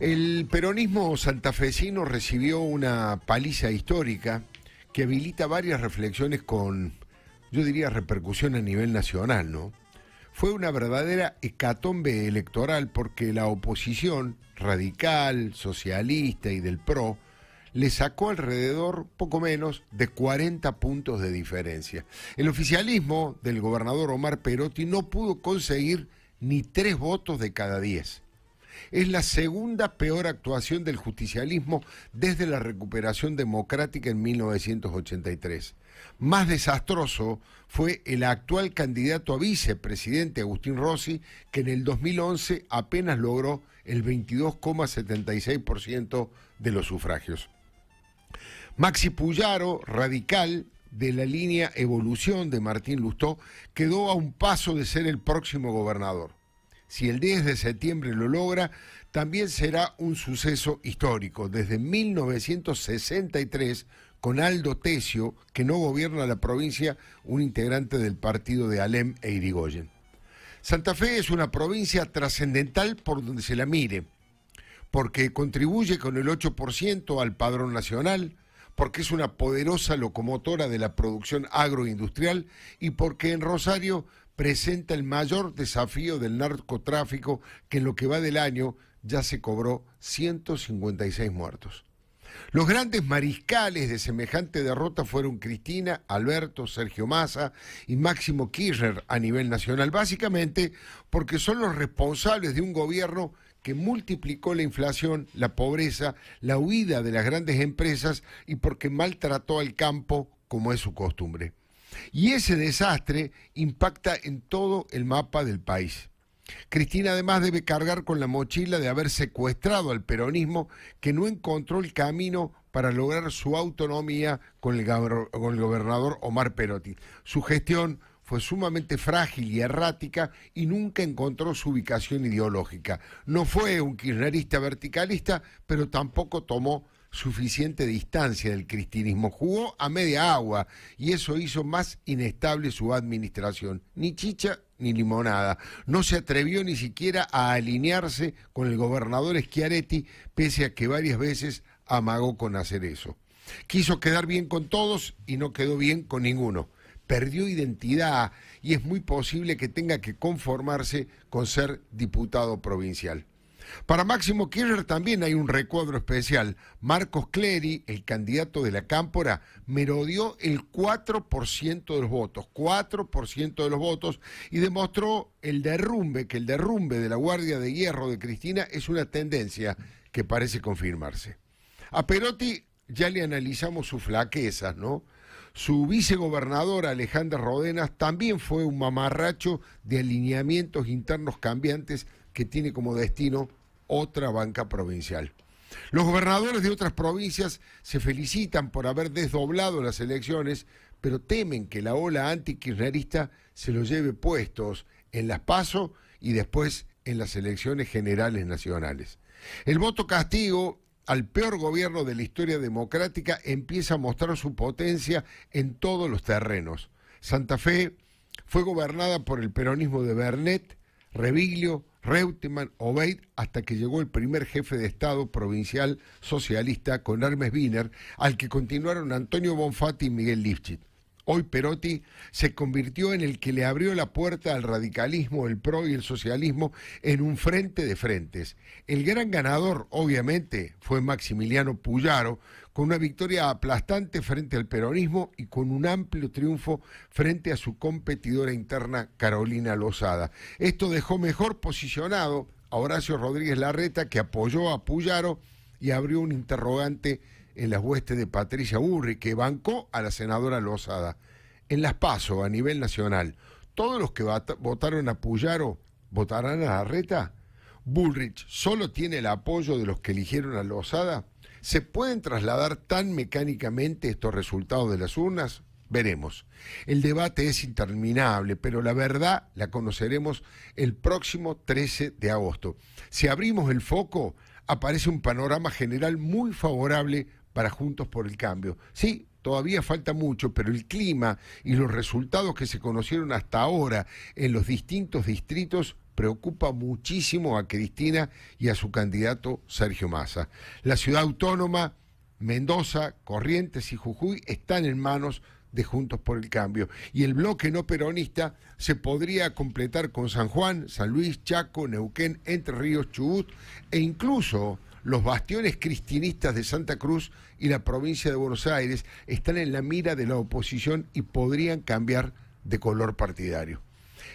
El peronismo santafesino recibió una paliza histórica que habilita varias reflexiones con, yo diría, repercusión a nivel nacional, ¿no? Fue una verdadera hecatombe electoral porque la oposición radical, socialista y del PRO le sacó alrededor poco menos de 40 puntos de diferencia. El oficialismo del gobernador Omar Perotti no pudo conseguir ni tres votos de cada diez es la segunda peor actuación del justicialismo desde la recuperación democrática en 1983. Más desastroso fue el actual candidato a vicepresidente Agustín Rossi, que en el 2011 apenas logró el 22,76% de los sufragios. Maxi Puyaro, radical, de la línea Evolución de Martín Lustó, quedó a un paso de ser el próximo gobernador. Si el 10 de septiembre lo logra, también será un suceso histórico. Desde 1963, con Aldo Tesio, que no gobierna la provincia, un integrante del partido de Alem e Irigoyen. Santa Fe es una provincia trascendental por donde se la mire, porque contribuye con el 8% al padrón nacional, porque es una poderosa locomotora de la producción agroindustrial y porque en Rosario presenta el mayor desafío del narcotráfico que en lo que va del año ya se cobró 156 muertos. Los grandes mariscales de semejante derrota fueron Cristina, Alberto, Sergio Massa y Máximo Kirchner a nivel nacional, básicamente porque son los responsables de un gobierno que multiplicó la inflación, la pobreza, la huida de las grandes empresas y porque maltrató al campo como es su costumbre. Y ese desastre impacta en todo el mapa del país. Cristina además debe cargar con la mochila de haber secuestrado al peronismo que no encontró el camino para lograr su autonomía con el, gobernador Omar Perotti. Su gestión fue sumamente frágil y errática y nunca encontró su ubicación ideológica. No fue un kirchnerista verticalista, pero tampoco tomó suficiente distancia del cristinismo, jugó a media agua y eso hizo más inestable su administración. Ni chicha ni limonada. No se atrevió ni siquiera a alinearse con el gobernador Schiaretti, pese a que varias veces amagó con hacer eso. Quiso quedar bien con todos y no quedó bien con ninguno. Perdió identidad y es muy posible que tenga que conformarse con ser diputado provincial. Para Máximo Kirchner también hay un recuadro especial. Marcos Clery, el candidato de la Cámpora, merodeó el 4% de los votos, 4% de los votos, y demostró el derrumbe, que el derrumbe de la Guardia de Hierro de Cristina es una tendencia que parece confirmarse. A Perotti ya le analizamos sus flaquezas, ¿no? Su vicegobernador Alejandra Rodenas también fue un mamarracho de alineamientos internos cambiantes que tiene como destino otra banca provincial. Los gobernadores de otras provincias se felicitan por haber desdoblado las elecciones, pero temen que la ola antikirchnerista se los lleve puestos en las PASO y después en las elecciones generales nacionales. El voto castigo al peor gobierno de la historia democrática empieza a mostrar su potencia en todos los terrenos. Santa Fe fue gobernada por el peronismo de Bernet, Reviglio, Reutemann, Obeid, hasta que llegó el primer jefe de Estado provincial socialista con Hermes Wiener, al que continuaron Antonio Bonfatti y Miguel Lifchitz. Hoy Perotti se convirtió en el que le abrió la puerta al radicalismo, el PRO y el socialismo en un frente de frentes. El gran ganador, obviamente, fue Maximiliano Puyaro, con una victoria aplastante frente al peronismo y con un amplio triunfo frente a su competidora interna, Carolina Lozada. Esto dejó mejor posicionado a Horacio Rodríguez Larreta, que apoyó a Puyaro y abrió un interrogante en las huestes de Patricia Burri, que bancó a la senadora Lozada. En las PASO, a nivel nacional, todos los que votaron a Puyaro votarán a Arreta. Bullrich solo tiene el apoyo de los que eligieron a Lozada. ¿Se pueden trasladar tan mecánicamente estos resultados de las urnas? Veremos. El debate es interminable, pero la verdad la conoceremos el próximo 13 de agosto. Si abrimos el foco, aparece un panorama general muy favorable para Juntos por el Cambio. Sí, todavía falta mucho, pero el clima y los resultados que se conocieron hasta ahora en los distintos distritos preocupa muchísimo a Cristina y a su candidato Sergio Massa. La ciudad autónoma, Mendoza, Corrientes y Jujuy están en manos de Juntos por el Cambio. Y el bloque no peronista se podría completar con San Juan, San Luis, Chaco, Neuquén, Entre Ríos, Chubut e incluso los bastiones cristinistas de Santa Cruz y la provincia de Buenos Aires están en la mira de la oposición y podrían cambiar de color partidario.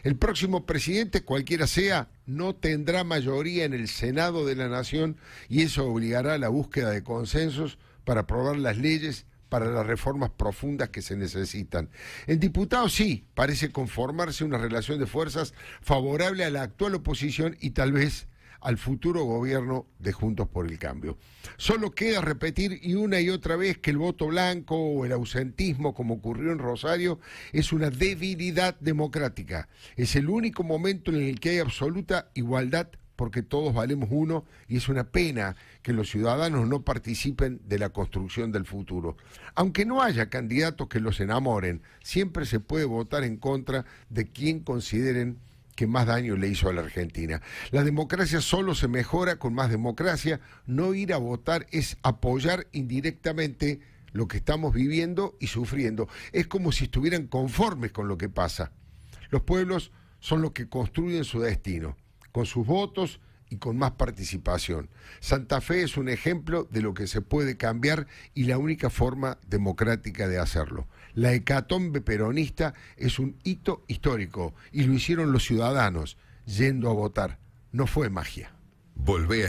El próximo presidente, cualquiera sea, no tendrá mayoría en el Senado de la Nación y eso obligará a la búsqueda de consensos para aprobar las leyes para las reformas profundas que se necesitan. El diputado sí, parece conformarse una relación de fuerzas favorable a la actual oposición y tal vez al futuro gobierno de Juntos por el Cambio. Solo queda repetir y una y otra vez que el voto blanco o el ausentismo, como ocurrió en Rosario, es una debilidad democrática. Es el único momento en el que hay absoluta igualdad porque todos valemos uno y es una pena que los ciudadanos no participen de la construcción del futuro. Aunque no haya candidatos que los enamoren, siempre se puede votar en contra de quien consideren que más daño le hizo a la Argentina. La democracia solo se mejora con más democracia. No ir a votar es apoyar indirectamente lo que estamos viviendo y sufriendo. Es como si estuvieran conformes con lo que pasa. Los pueblos son los que construyen su destino, con sus votos y con más participación. Santa Fe es un ejemplo de lo que se puede cambiar y la única forma democrática de hacerlo. La hecatombe peronista es un hito histórico y lo hicieron los ciudadanos yendo a votar. No fue magia. Volvé